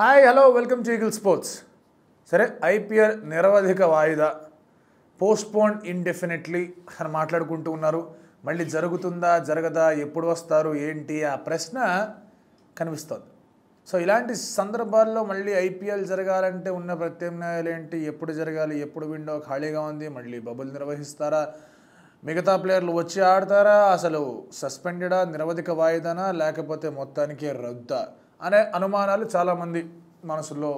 hi hello welcome to eagle sports సరే IPL నిరవధిక వాయిదా పోస్ట్పోన్ ఇన్డెఫినెట్లీ అని మాట్లాడుకుంటూ ఉన్నారు మళ్ళీ జరుగుతుందా జరగదా ఎప్పుడు వస్తారు ఏంటి ఆ ప్రశ్న కనిపిస్తుంది సో ఇలాంటి సందర్భాల్లో మళ్ళీ ఐపీఎల్ జరగాలంటే ఉన్న ప్రత్యామ్నాయాలు ఏంటి ఎప్పుడు జరగాలి ఎప్పుడు విండో ఖాళీగా ఉంది మళ్ళీ బబుల్ నిర్వహిస్తారా మిగతా ప్లేయర్లు వచ్చి ఆడతారా అసలు సస్పెండెడా నిరవధిక వాయిదానా లేకపోతే మొత్తానికి రద్దా అనే అనుమానాలు చాలామంది మనసులో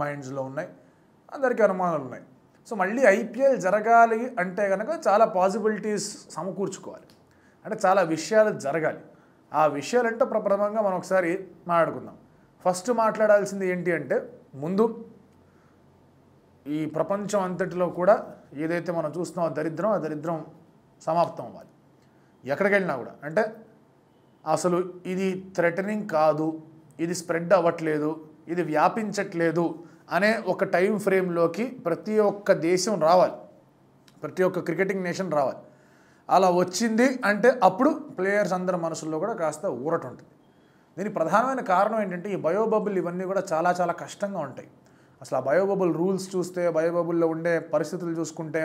మైండ్స్లో ఉన్నాయి అందరికీ అనుమానాలు ఉన్నాయి సో మళ్ళీ ఐపీఎల్ జరగాలి అంటే కనుక చాలా పాసిబిలిటీస్ సమకూర్చుకోవాలి అంటే చాలా విషయాలు జరగాలి ఆ విషయాలంటే ప్రప్రథమంగా మనం ఒకసారి మాట్లాడుకుందాం ఫస్ట్ మాట్లాడాల్సింది ఏంటి అంటే ముందు ఈ ప్రపంచం అంతటిలో కూడా ఏదైతే మనం చూస్తున్నామో దరిద్రం ఆ దరిద్రం సమాప్తం అవ్వాలి ఎక్కడికి వెళ్ళినా కూడా అంటే అసలు ఇది థ్రెటనింగ్ కాదు ఇది స్ప్రెడ్ అవ్వట్లేదు ఇది వ్యాపించట్లేదు అనే ఒక టైం ఫ్రేమ్లోకి ప్రతి ఒక్క దేశం రావాలి ప్రతి ఒక్క క్రికెటింగ్ నేషన్ రావాలి అలా వచ్చింది అంటే అప్పుడు ప్లేయర్స్ అందరి మనసుల్లో కూడా కాస్త ఊరట ఉంటుంది దీనికి ప్రధానమైన కారణం ఏంటంటే ఈ బయోబబుల్ ఇవన్నీ కూడా చాలా చాలా కష్టంగా ఉంటాయి అసలు ఆ బయోబబుల్ రూల్స్ చూస్తే బయోబబుల్లో ఉండే పరిస్థితులు చూసుకుంటే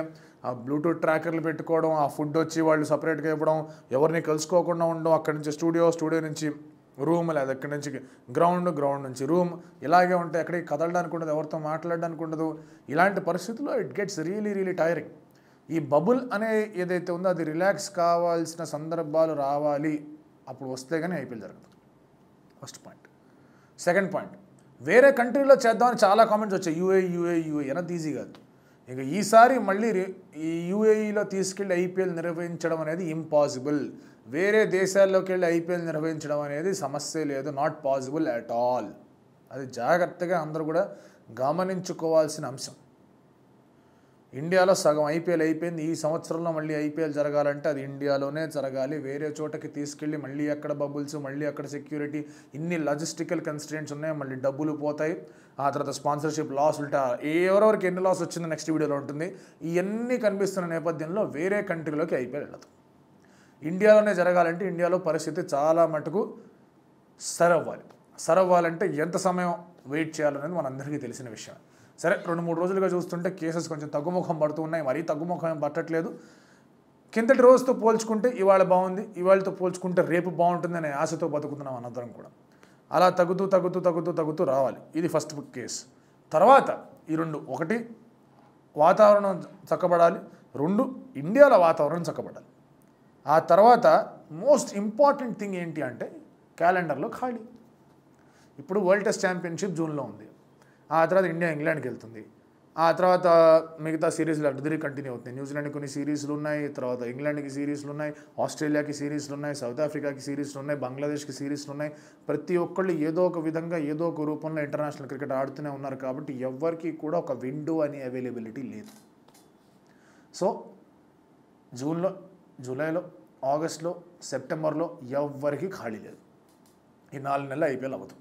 ఆ బ్లూటూత్ ట్రాకర్లు పెట్టుకోవడం ఆ ఫుడ్ వచ్చి వాళ్ళు సపరేట్గా ఇవ్వడం ఎవరిని కలుసుకోకుండా ఉండడం అక్కడి నుంచి స్టూడియో స్టూడియో నుంచి రూమ్ లేదు ఎక్కడి నుంచి గ్రౌండ్ గ్రౌండ్ నుంచి రూమ్ ఇలాగే ఉంటే ఎక్కడికి కదలడానికి ఉండదు ఎవరితో మాట్లాడడానికి ఉండదు ఇలాంటి పరిస్థితుల్లో it gets really really tiring ఈ బబుల్ అనే ఏదైతే ఉందో అది రిలాక్స్ కావాల్సిన సందర్భాలు రావాలి అప్పుడు వస్తే కానీ ఐపీఎల్ జరుగుతుంది ఫస్ట్ పాయింట్ సెకండ్ పాయింట్ వేరే కంట్రీలో చేద్దామని చాలా కామెంట్స్ వచ్చాయి యూఏ యూఏ యూఏ అనేది ఈజీ కాదు ఇక ఈసారి మళ్ళీ ఈ యూఏఈలో తీసుకెళ్ళి ఐపీఎల్ నిర్వహించడం అనేది ఇంపాసిబుల్ వేరే దేశాల్లోకి వెళ్ళి ఐపీఎల్ నిర్వహించడం అనేది సమస్య లేదు నాట్ పాసిబుల్ అట్ ఆల్ అది జాగ్రత్తగా అందరూ కూడా గమనించుకోవాల్సిన అంశం ఇండియాలో సగం ఐపీఎల్ అయిపోయింది ఈ సంవత్సరంలో మళ్ళీ ఐపీఎల్ జరగాలంటే అది ఇండియాలోనే జరగాలి వేరే చోటకి తీసుకెళ్ళి మళ్ళీ అక్కడ బబుల్స్ మళ్ళీ అక్కడ సెక్యూరిటీ ఇన్ని లాజిస్టికల్ కన్స్టెంట్స్ ఉన్నాయి మళ్ళీ డబ్బులు పోతాయి ఆ తర్వాత స్పాన్సర్షిప్ లాస్ ఉంటా ఎవరెవరికి ఎన్ని లాస్ వచ్చిందో నెక్స్ట్ వీడియోలో ఉంటుంది ఇవన్నీ కనిపిస్తున్న నేపథ్యంలో వేరే కంట్రీలోకి ఐపీఎల్ వెళ్ళదు ఇండియాలోనే జరగాలంటే ఇండియాలో పరిస్థితి చాలా మటుకు సరవ్వాలి సరవ్వాలంటే ఎంత సమయం వెయిట్ చేయాలనేది మనందరికీ తెలిసిన విషయం సరే రెండు మూడు రోజులుగా చూస్తుంటే కేసెస్ కొంచెం తగ్గుముఖం పడుతున్నాయి మరీ తగ్గుముఖం ఏం పట్టట్లేదు కిందటి రోజుతో పోల్చుకుంటే ఇవాళ బాగుంది ఇవాళతో పోల్చుకుంటే రేపు బాగుంటుంది అనే ఆశతో బతుకుతున్నాం అనంతరం కూడా అలా తగ్గుతూ తగ్గుతూ తగ్గుతూ తగ్గుతూ రావాలి ఇది ఫస్ట్ కేసు తర్వాత ఈ రెండు ఒకటి వాతావరణం చక్కబడాలి రెండు ఇండియాలో వాతావరణం చక్కబడాలి ఆ తర్వాత మోస్ట్ ఇంపార్టెంట్ థింగ్ ఏంటి అంటే క్యాలెండర్లో ఖాళీ ఇప్పుడు వరల్డ్ టెస్ట్ ఛాంపియన్షిప్ జూన్లో ఉంది ఆ తర్వాత ఇండియా ఇంగ్లాండ్కి వెళ్తుంది ఆ తర్వాత మిగతా సిరీస్లు తిరిగి కంటిన్యూ అవుతున్నాయి న్యూజిలాండ్ కొన్ని సిరీస్లు ఉన్నాయి తర్వాత ఇంగ్లాండ్కి సిరీస్లు ఉన్నాయి ఆస్ట్రేలియాకి సిరీస్లు ఉన్నాయి సౌత్ ఆఫ్రికాకి సిరీస్లు ఉన్నాయి బంగ్లాదేశ్కి సిరీస్లు ఉన్నాయి ప్రతి ఒక్కళ్ళు ఏదో ఒక విధంగా ఏదో ఒక రూపంలో ఇంటర్నేషనల్ క్రికెట్ ఆడుతూనే ఉన్నారు కాబట్టి ఎవరికి కూడా ఒక విండో అని అవైలబిలిటీ లేదు సో జూన్లో జూలైలో ఆగస్ట్లో సెప్టెంబర్లో ఎవరికి ఖాళీ లేదు ఈ నాలుగు నెలలు ఐపీఎల్ అవ్వదు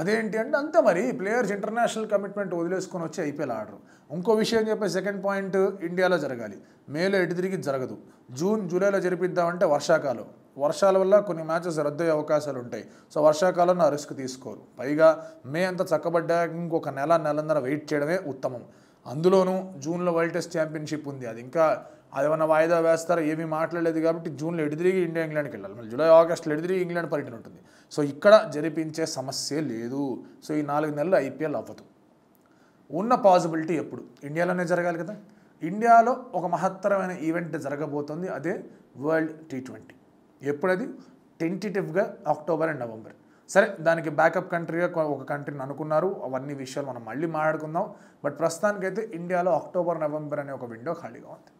అదేంటి అంటే అంతే మరి ప్లేయర్స్ ఇంటర్నేషనల్ కమిట్మెంట్ వదిలేసుకొని వచ్చి ఐపీఎల్ ఆడరు ఇంకో విషయం చెప్పే సెకండ్ పాయింట్ ఇండియాలో జరగాలి మేలో ఎటు తిరిగి జరగదు జూన్ జూలైలో జరిపిద్దామంటే వర్షాకాలం వర్షాల వల్ల కొన్ని మ్యాచెస్ రద్దయ్యే అవకాశాలు ఉంటాయి సో వర్షాకాలం నా రిస్క్ తీసుకోరు పైగా మే అంతా చక్కబడ్డా ఇంకొక నెల నెలందర వెయిట్ చేయడమే ఉత్తమం అందులోనూ జూన్లో వరల్డ్ టెస్ట్ ఛాంపియన్షిప్ ఉంది అది ఇంకా అది ఏమన్నా వాయిదా వేస్తారో ఏమీ మాట్లాడలేదు కాబట్టి జూన్లో ఎడిదిరిగి ఇండియా ఇంగ్లాండ్కి వెళ్ళాలి మళ్ళీ జూలై ఆగస్ట్లో ఎడిదిరిగి ఇంగ్లాండ్ పర్యటన ఉంటుంది సో ఇక్కడ జరిపించే సమస్య లేదు సో ఈ నాలుగు నెలలు ఐపీఎల్ అవ్వదు ఉన్న పాసిబిలిటీ ఎప్పుడు ఇండియాలోనే జరగాలి కదా ఇండియాలో ఒక మహత్తరమైన ఈవెంట్ జరగబోతుంది అదే వరల్డ్ టీ ట్వంటీ ఎప్పుడది టెంటిటివ్గా అక్టోబర్ అండ్ నవంబర్ సరే దానికి బ్యాకప్ కంట్రీగా ఒక కంట్రీని అనుకున్నారు అవన్నీ విషయాలు మనం మళ్ళీ మాట్లాడుకుందాం బట్ ప్రస్తుతానికైతే ఇండియాలో అక్టోబర్ నవంబర్ అనే ఒక విండో ఖాళీగా ఉంది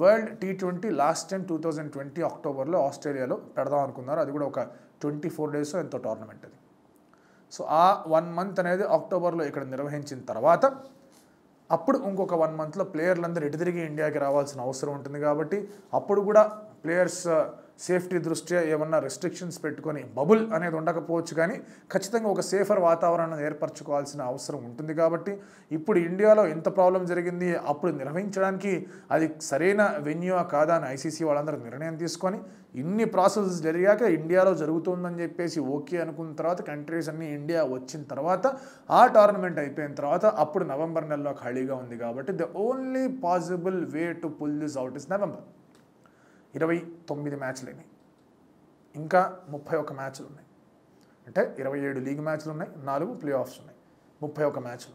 world T twenty last time two thousand twenty అక్టోబర్లో ఆస్ట్రేలియాలో పెడదాం అనుకున్నారు అది కూడా ఒక ట్వంటీ ఫోర్ డేస్ ఎంతో టోర్నమెంట్ అది సో ఆ వన్ మంత్ అనేది అక్టోబర్లో ఇక్కడ నిర్వహించిన తర్వాత అప్పుడు ఇంకొక వన్ మంత్లో ప్లేయర్లందరూ ఎటు తిరిగి ఇండియాకి రావాల్సిన అవసరం ఉంటుంది కాబట్టి అప్పుడు కూడా ప్లేయర్స్ సేఫ్టీ దృష్ట్యా ఏమన్నా రెస్ట్రిక్షన్స్ పెట్టుకొని బబుల్ అనేది ఉండకపోవచ్చు కానీ ఖచ్చితంగా ఒక సేఫర్ వాతావరణం ఏర్పరచుకోవాల్సిన అవసరం ఉంటుంది కాబట్టి ఇప్పుడు ఇండియాలో ఎంత ప్రాబ్లం జరిగింది అప్పుడు నిర్వహించడానికి అది సరైన వెన్యూ కాదా అని ఐసీసీ వాళ్ళందరూ నిర్ణయం తీసుకొని ఇన్ని ప్రాసెసెస్ జరిగాక ఇండియాలో జరుగుతుందని చెప్పేసి ఓకే అనుకున్న తర్వాత కంట్రీస్ అన్నీ ఇండియా వచ్చిన తర్వాత ఆ టోర్నమెంట్ అయిపోయిన తర్వాత అప్పుడు నవంబర్ నెలలో ఖాళీగా ఉంది కాబట్టి the only possible way to pull this out is November ఇరవై తొమ్మిది మ్యాచ్లు అయినాయి ఇంకా ముప్పై ఒక మ్యాచ్లు ఉన్నాయి అంటే ఇరవై ఏడు లీగ్ మ్యాచ్లు ఉన్నాయి నాలుగు ప్లే ఆఫ్స్ ఉన్నాయి ముప్పై ఒక మ్యాచ్లు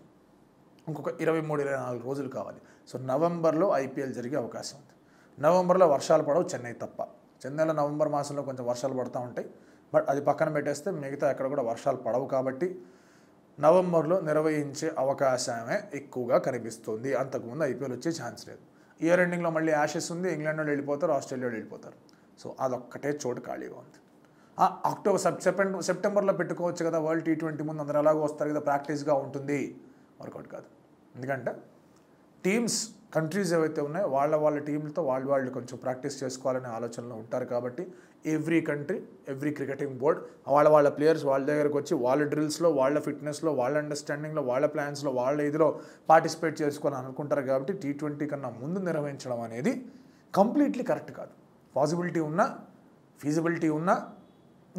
ఇంకొక ఇరవై మూడు ఇరవై నాలుగు రోజులు కావాలి సో నవంబర్లో ఐపీఎల్ జరిగే అవకాశం ఉంది నవంబర్లో వర్షాలు పడవు చెన్నై తప్ప చెన్నైలో నవంబర్ మాసంలో కొంచెం వర్షాలు పడుతూ ఉంటాయి బట్ అది పక్కన పెట్టేస్తే మిగతా ఎక్కడ కూడా వర్షాలు పడవు కాబట్టి నవంబర్లో నిర్వహించే అవకాశమే ఎక్కువగా కనిపిస్తుంది అంతకుముందు ఐపీఎల్ వచ్చే ఛాన్స్ లేదు ఇయర్ ఎండింగ్లో మళ్ళీ యాషెస్ ఉంది ఇంగ్లాండ్ వాళ్ళు వెళ్ళిపోతారు ఆస్ట్రేలియా వెళ్ళిపోతారు సో అదొక్కటే చోటు ఖాళీగా ఉంది అక్టోబర్ సబ్ సెప్టెంబర్ సెప్టెంబర్లో పెట్టుకోవచ్చు కదా వరల్డ్ టీ ట్వంటీ ముందు అందరు ఎలాగో వస్తారు కదా ప్రాక్టీస్గా ఉంటుంది వర్కౌట్ కాదు ఎందుకంటే టీమ్స్ కంట్రీస్ ఏవైతే ఉన్నాయో వాళ్ళ వాళ్ళ టీంలతో వాళ్ళు వాళ్ళు కొంచెం ప్రాక్టీస్ చేసుకోవాలనే ఆలోచనలో ఉంటారు కాబట్టి every country every cricketing board వాళ్ళ వాళ్ళ ప్లేయర్స్ వాళ్ళ దగ్గరకు వచ్చి వాళ్ళ డ్రిల్స్లో వాళ్ళ ఫిట్నెస్లో వాళ్ళ అండర్స్టాండింగ్లో వాళ్ళ ప్లాన్స్లో వాళ్ళ ఇదిలో పార్టిసిపేట్ చేసుకొని అనుకుంటారు కాబట్టి టీ ట్వంటీ కన్నా ముందు నిర్వహించడం అనేది కంప్లీట్లీ కరెక్ట్ కాదు పాసిబిలిటీ ఉన్నా ఫీజిబిలిటీ ఉన్నా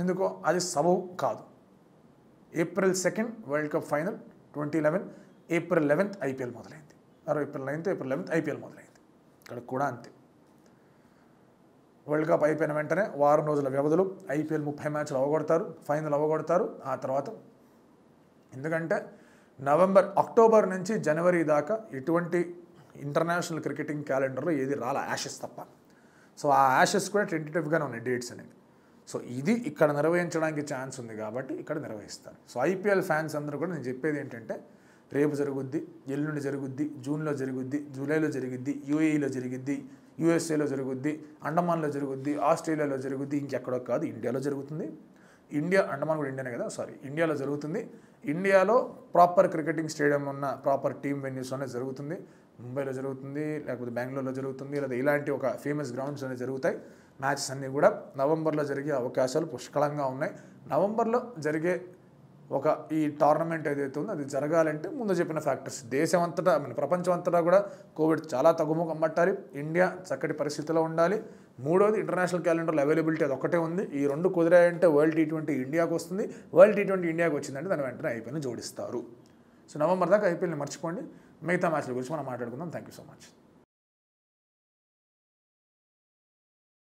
ఎందుకో అది సబబు కాదు April second world cup final twenty eleven April eleventh IPL మొదలైంది ఆరో April ninth April eleventh IPL మొదలైంది ఇక్కడ కూడా అంతే వరల్డ్ కప్ అయిపోయిన వెంటనే వారం రోజుల వ్యవధులు ఐపీఎల్ ముప్పై మ్యాచ్లు అవగొడతారు ఫైనల్ అవగొడతారు ఆ తర్వాత ఎందుకంటే నవంబర్ అక్టోబర్ నుంచి జనవరి దాకా ఎటువంటి ఇంటర్నేషనల్ క్రికెటింగ్ క్యాలెండర్లో ఏది రాల యాషెస్ తప్ప సో ఆ యాషెస్ కూడా టెంటేటివ్గానే ఉన్నాయి డేట్స్ అనేవి సో ఇది ఇక్కడ నిర్వహించడానికి ఛాన్స్ ఉంది కాబట్టి ఇక్కడ నిర్వహిస్తారు సో ఐపీఎల్ ఫ్యాన్స్ అందరూ కూడా నేను చెప్పేది ఏంటంటే రేపు జరుగుద్ది ఎల్లుండి జరుగుద్ది జూన్లో జరుగుద్ది జూలైలో జరిగిద్ది యూఏఈలో జరిగిద్ది యూఎస్ఏలో జరుగుద్ది అండమాన్లో జరుగుద్ది ఆస్ట్రేలియాలో జరుగుద్ది ఇంకెక్కడో కాదు ఇండియాలో జరుగుతుంది ఇండియా అండమాన్ కూడా ఇండియానే కదా సారీ ఇండియాలో జరుగుతుంది ఇండియాలో ప్రాపర్ క్రికెటింగ్ స్టేడియం ఉన్న ప్రాపర్ టీమ్ అనేది జరుగుతుంది ముంబైలో జరుగుతుంది లేకపోతే బెంగళూరులో జరుగుతుంది లేదా ఇలాంటి ఒక ఫేమస్ గ్రౌండ్స్ అనేవి జరుగుతాయి మ్యాచెస్ అన్నీ కూడా నవంబర్లో జరిగే అవకాశాలు పుష్కలంగా ఉన్నాయి నవంబర్లో జరిగే ఒక ఈ టోర్నమెంట్ ఏదైతే ఉందో అది జరగాలంటే ముందు చెప్పిన ఫ్యాక్టర్స్ దేశం అంతటా మన ప్రపంచం అంతటా కూడా కోవిడ్ చాలా తగ్గుముఖం పట్టాలి ఇండియా చక్కటి పరిస్థితిలో ఉండాలి మూడోది ఇంటర్నేషనల్ క్యాలెండర్లో అవైలబిలిటీ అది ఒకటే ఉంది ఈ రెండు కుదిరాయంటే వరల్డ్ టీ ట్వంటీ ఇండియాకు వస్తుంది వరల్డ్ టీ ట్వంటీ ఇండియాకు వచ్చిందంటే దాని వెంటనే ఐపీఎల్ని జోడిస్తారు సో నవంబర్ దాకా ఐపీఎల్ని మర్చిపోండి మిగతా మ్యాచ్ల గురించి మనం మాట్లాడుకుందాం థ్యాంక్ యూ సో మచ్